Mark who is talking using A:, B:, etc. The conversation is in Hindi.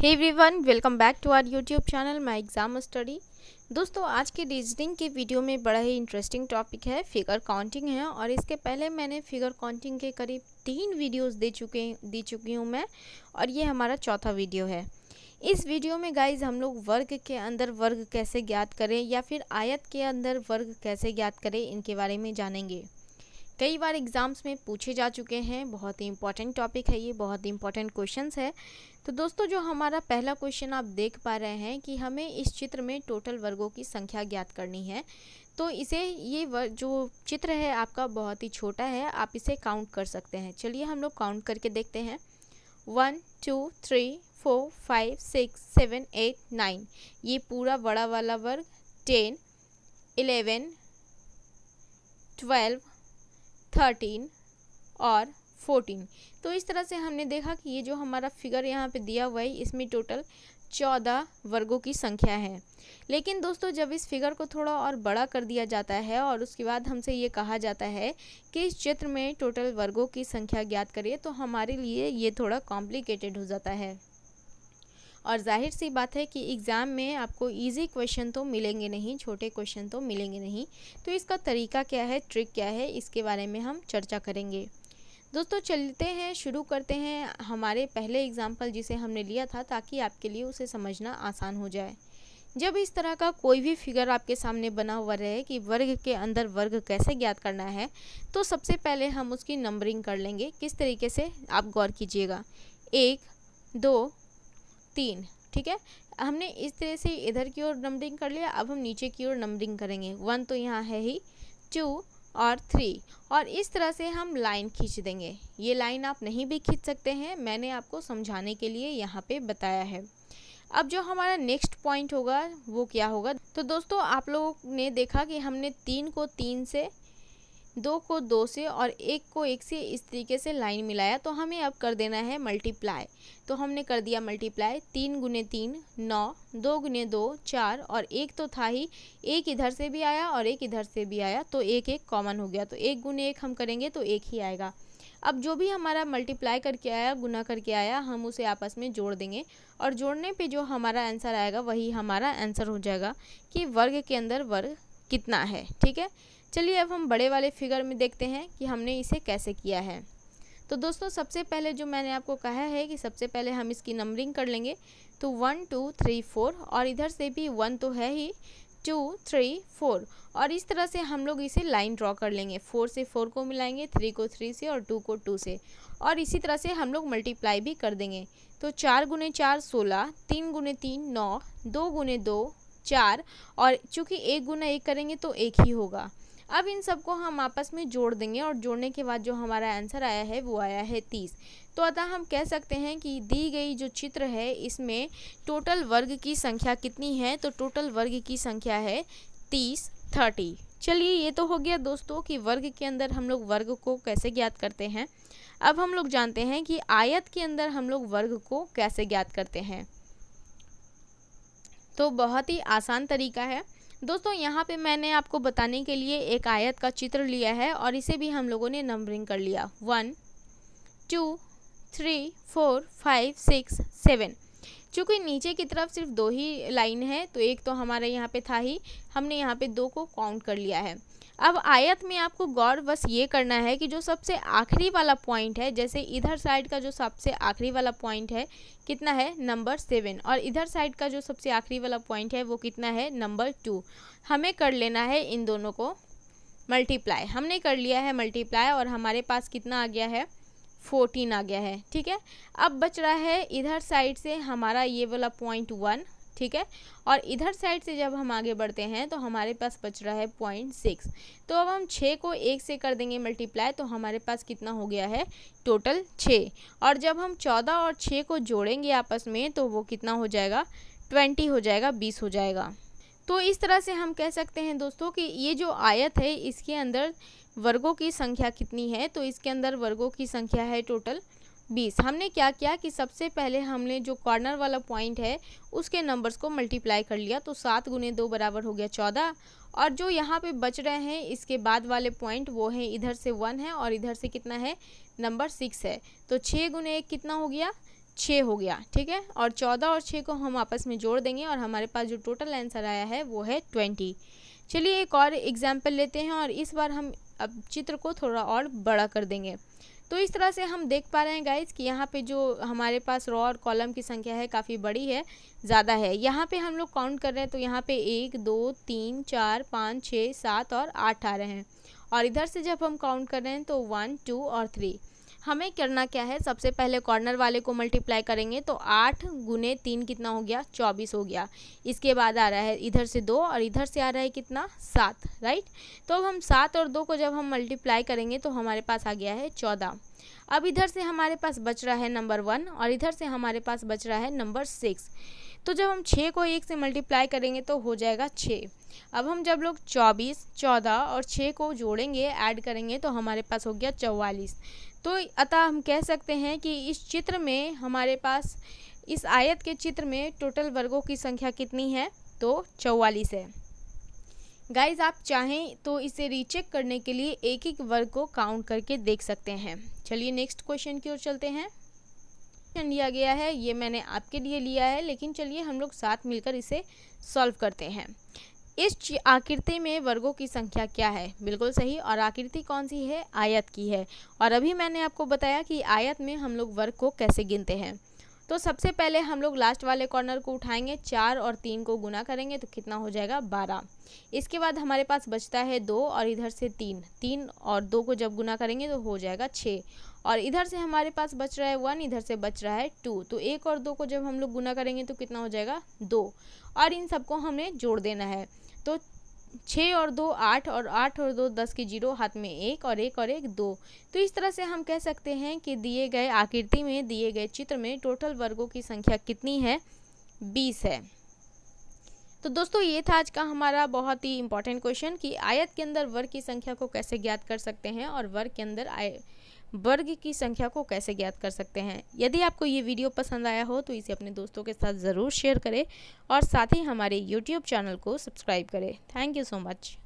A: hey everyone welcome back to our YouTube channel my exam study दोस्तों आज के रीजनिंग के वीडियो में बड़ा ही इंटरेस्टिंग टॉपिक है फिगर काउंटिंग है और इसके पहले मैंने फिगर काउंटिंग के करीब तीन वीडियोस दे चुके दी चुकी हूँ मैं और ये हमारा चौथा वीडियो है इस वीडियो में गाइज हम लोग वर्ग के अंदर वर्ग कैसे ज्ञात करें या फिर आयत के अंदर वर्ग कैसे ज्ञात करें इनके बारे में जानेंगे कई बार एग्ज़ाम्स में पूछे जा चुके हैं बहुत ही इंपॉर्टेंट टॉपिक है ये बहुत ही इंपॉर्टेंट क्वेश्चंस है तो दोस्तों जो हमारा पहला क्वेश्चन आप देख पा रहे हैं कि हमें इस चित्र में टोटल वर्गों की संख्या ज्ञात करनी है तो इसे ये जो चित्र है आपका बहुत ही छोटा है आप इसे काउंट कर सकते हैं चलिए हम लोग काउंट करके देखते हैं one two three four five six seven eight nine ये पूरा बड़ा वाला वर्ग टेन इलेवन ट्वेल्व थर्टीन और फोर्टीन तो इस तरह से हमने देखा कि ये जो हमारा फिगर यहाँ पे दिया हुआ है इसमें टोटल चौदह वर्गों की संख्या है लेकिन दोस्तों जब इस फिगर को थोड़ा और बड़ा कर दिया जाता है और उसके बाद हमसे ये कहा जाता है कि इस चित्र में टोटल वर्गों की संख्या ज्ञात करिए तो हमारे लिए ये थोड़ा कॉम्प्लिकेटेड हो जाता है और जाहिर सी बात है कि एग्ज़ाम में आपको ईजी क्वेश्चन तो मिलेंगे नहीं छोटे क्वेश्चन तो मिलेंगे नहीं तो इसका तरीका क्या है ट्रिक क्या है इसके बारे में हम चर्चा करेंगे दोस्तों चलते हैं शुरू करते हैं हमारे पहले एग्ज़ाम्पल जिसे हमने लिया था ताकि आपके लिए उसे समझना आसान हो जाए जब इस तरह का कोई भी फिगर आपके सामने बना हुआ रहे कि वर्ग के अंदर वर्ग कैसे ज्ञात करना है तो सबसे पहले हम उसकी नंबरिंग कर लेंगे किस तरीके से आप गौर कीजिएगा एक दो तीन ठीक है हमने इस तरह से इधर की ओर नंबरिंग कर लिया अब हम नीचे की ओर नंबरिंग करेंगे वन तो यहाँ है ही टू और थ्री और इस तरह से हम लाइन खींच देंगे ये लाइन आप नहीं भी खींच सकते हैं मैंने आपको समझाने के लिए यहाँ पे बताया है अब जो हमारा नेक्स्ट पॉइंट होगा वो क्या होगा तो दोस्तों आप लोगों ने देखा कि हमने तीन को तीन से दो को दो से और एक को एक से इस तरीके से लाइन मिलाया तो हमें अब कर देना है मल्टीप्लाई तो हमने कर दिया मल्टीप्लाई तीन गुने तीन नौ दो गुने दो चार और एक तो था ही एक इधर से भी आया और एक इधर से भी आया तो एक एक कॉमन हो गया तो एक गुने एक हम करेंगे तो एक ही आएगा अब जो भी हमारा मल्टीप्लाई करके आया गुना करके आया हम उसे आपस में जोड़ देंगे और जोड़ने पर जो हमारा आंसर आएगा वही हमारा आंसर हो जाएगा कि वर्ग के अंदर वर्ग कितना है ठीक है चलिए अब हम बड़े वाले फिगर में देखते हैं कि हमने इसे कैसे किया है तो दोस्तों सबसे पहले जो मैंने आपको कहा है कि सबसे पहले हम इसकी नंबरिंग कर लेंगे तो वन टू थ्री फोर और इधर से भी वन तो है ही टू थ्री फोर और इस तरह से हम लोग इसे लाइन ड्रॉ कर लेंगे फोर से फोर को मिलाएंगे थ्री को थ्री से और टू को टू से और इसी तरह से हम लोग मल्टीप्लाई भी कर देंगे तो चार गुने चार सोलह तीन गुने तीन नौ दो गुने दो चार और चूँकि एक गुना एक करेंगे तो एक ही होगा अब इन सबको हम आपस में जोड़ देंगे और जोड़ने के बाद जो हमारा आंसर आया है वो आया है तीस तो अतः हम कह सकते हैं कि दी गई जो चित्र है इसमें टोटल वर्ग की संख्या कितनी है तो टोटल वर्ग की संख्या है तीस थर्टी चलिए ये तो हो गया दोस्तों कि वर्ग के अंदर हम लोग वर्ग को कैसे ज्ञात करते हैं अब हम लोग जानते हैं कि आयत के अंदर हम लोग वर्ग को कैसे ज्ञात करते हैं तो बहुत ही आसान तरीका है दोस्तों यहाँ पे मैंने आपको बताने के लिए एक आयत का चित्र लिया है और इसे भी हम लोगों ने नंबरिंग कर लिया one two three four five six seven चूँकि नीचे की तरफ सिर्फ दो ही लाइन है तो एक तो हमारे यहाँ पे था ही हमने यहाँ पे दो को काउंट कर लिया है अब आयत में आपको गौर बस ये करना है कि जो सबसे आखिरी वाला पॉइंट है जैसे इधर साइड का जो सबसे आखिरी वाला पॉइंट है कितना है नंबर सेवन और इधर साइड का जो सबसे आखिरी वाला पॉइंट है वो कितना है नंबर टू हमें कर लेना है इन दोनों को मल्टीप्लाई हमने कर लिया है मल्टीप्लाई और हमारे पास कितना आ गया है फोर्टीन आ गया है ठीक है अब बच रहा है इधर साइड से हमारा ये वाला पॉइंट वन ठीक है और इधर साइड से जब हम आगे बढ़ते हैं तो हमारे पास बच रहा है पॉइंट सिक्स तो अब हम छः को एक से कर देंगे मल्टीप्लाई तो हमारे पास कितना हो गया है टोटल छः और जब हम चौदह और छः को जोड़ेंगे आपस में तो वो कितना हो जाएगा ट्वेंटी हो जाएगा बीस हो जाएगा तो इस तरह से हम कह सकते हैं दोस्तों कि ये जो आयत है इसके अंदर वर्गों की संख्या कितनी है तो इसके अंदर वर्गों की संख्या है टोटल बीस हमने क्या किया कि सबसे पहले हमने जो कॉर्नर वाला पॉइंट है उसके नंबर्स को मल्टीप्लाई कर लिया तो सात गुने दो बराबर हो गया चौदह और जो यहाँ पे बच रहे हैं इसके बाद वाले पॉइंट वो हैं इधर से वन है और इधर से कितना है नंबर सिक्स है तो छः गुने एक कितना हो गया छः हो गया ठीक है और चौदह और छः को हम आपस में जोड़ देंगे और हमारे पास जो टोटल आंसर आया है वो है ट्वेंटी चलिए एक और एग्जाम्पल लेते हैं और इस बार हम अब चित्र को थोड़ा और बड़ा कर देंगे तो इस तरह से हम देख पा रहे हैं गाइज कि यहाँ पे जो हमारे पास रॉ और कॉलम की संख्या है काफ़ी बड़ी है ज़्यादा है यहाँ पे हम लोग काउंट कर रहे हैं तो यहाँ पे एक दो तीन चार पाँच छः सात और आठ आ रहे हैं और इधर से जब हम काउंट कर रहे हैं तो वन टू और थ्री हमें करना क्या है सबसे पहले कॉर्नर वाले को मल्टीप्लाई करेंगे तो आठ गुने तीन कितना हो गया चौबीस हो गया इसके बाद आ रहा है इधर से दो और इधर से आ रहा है कितना सात राइट तो अब हम सात और दो को जब हम मल्टीप्लाई करेंगे तो हमारे पास आ गया है चौदह अब इधर से हमारे पास बच रहा है नंबर वन और इधर से हमारे पास बच रहा है नंबर सिक्स तो जब हम छः को एक से मल्टीप्लाई करेंगे तो हो जाएगा छः अब हम जब लोग चौबीस चौदह और छः को जोड़ेंगे ऐड करेंगे तो हमारे पास हो गया चौवालीस तो अतः हम कह सकते हैं कि इस चित्र में हमारे पास इस आयत के चित्र में टोटल वर्गों की संख्या कितनी है तो चौवालीस है गाइज आप चाहें तो इसे रीचेक करने के लिए एक एक वर्ग को काउंट करके देख सकते हैं चलिए नेक्स्ट क्वेश्चन की ओर चलते हैं क्वेश्चन लिया गया है ये मैंने आपके लिए लिया है लेकिन चलिए हम लोग साथ मिलकर इसे सॉल्व करते हैं इस आकृति में वर्गों की संख्या क्या है बिल्कुल सही और आकृति कौन सी है आयत की है और अभी मैंने आपको बताया कि आयत में हम लोग वर्ग को कैसे गिनते हैं तो सबसे पहले हम लोग लास्ट वाले कॉर्नर को उठाएंगे चार और तीन को गुना करेंगे तो कितना हो जाएगा बारह इसके बाद हमारे पास बचता है दो और इधर से तीन तीन और दो को जब गुना करेंगे तो हो जाएगा छः और इधर से हमारे पास बच रहा है वन इधर से बच रहा है टू तो एक और दो को जब हम लोग गुना करेंगे तो कितना हो जाएगा दो और इन सबको हमें जोड़ देना है तो छः और दो आठ और आठ और दो दस के जीरो हाथ में एक और एक और एक दो तो इस तरह से हम कह सकते हैं कि दिए गए आकृति में दिए गए चित्र में टोटल वर्गों की संख्या कितनी है बीस है तो दोस्तों ये था आज का हमारा बहुत ही इंपॉर्टेंट क्वेश्चन कि आयत के अंदर वर्ग की संख्या को कैसे ज्ञात कर सकते हैं और वर्ग के अंदर आय वर्ग की संख्या को कैसे ज्ञात कर सकते हैं यदि आपको ये वीडियो पसंद आया हो तो इसे अपने दोस्तों के साथ ज़रूर शेयर करें और साथ ही हमारे यूट्यूब चैनल को सब्सक्राइब करें थैंक यू सो मच